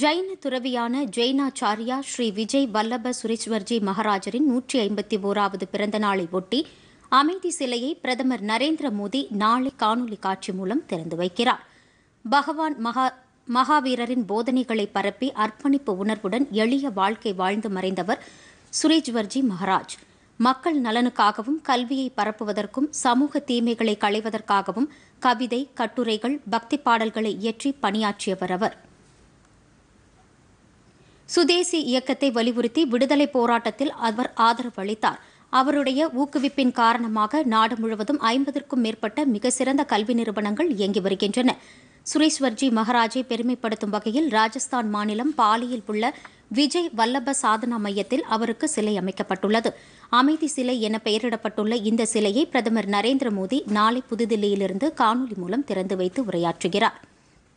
ஜைன துறவியான ஜெயினாச்சாரியா ஸ்ரீ விஜய் வல்லப சுரேஸ்வர்ஜி மகாராஜரின் நூற்றி ஐம்பத்தி ஓராவது பிறந்த நாளை ஒட்டி அமைதி சிலையை பிரதமர் நரேந்திர மோடி நாளை காணொலி காட்சி மூலம் திறந்து வைக்கிறார் பகவான் மகா மகாவீரரின் போதனைகளை பரப்பி அர்ப்பணிப்பு உணர்வுடன் எளிய வாழ்க்கை வாழ்ந்து மறைந்தவர் சுரேஜ்வர்ஜி மகாராஜ் மக்கள் நலனுக்காகவும் கல்வியை பரப்புவதற்கும் சமூக தீமைகளை களைவதற்காகவும் கவிதை கட்டுரைகள் பக்தி பாடல்களை இயற்றி பணியாற்றியவர் அவர் சுதேசி இயக்கத்தை வலியுறுத்தி விடுதலை போராட்டத்தில் அவர் ஆதரவு அளித்தார் அவருடைய ஊக்குவிப்பின் காரணமாக நாடு முழுவதும் ஐம்பதற்கும் மேற்பட்ட மிக சிறந்த கல்வி நிறுவனங்கள் இயங்கி வருகின்றன சுரேஸ்வர்ஜி மகாராஜை பெருமைப்படுத்தும் வகையில் ராஜஸ்தான் மாநிலம் பாலியில் உள்ள விஜய் வல்லப சாதனா மையத்தில் அவருக்கு சிலை அமைக்கப்பட்டுள்ளது அமைதி சிலை என பெயரிடப்பட்டுள்ள இந்த சிலையை பிரதமர் நரேந்திர மோடி நாளை புதுதில்லியிலிருந்து காணொலி மூலம் திறந்து வைத்து உரையாற்றுகிறார்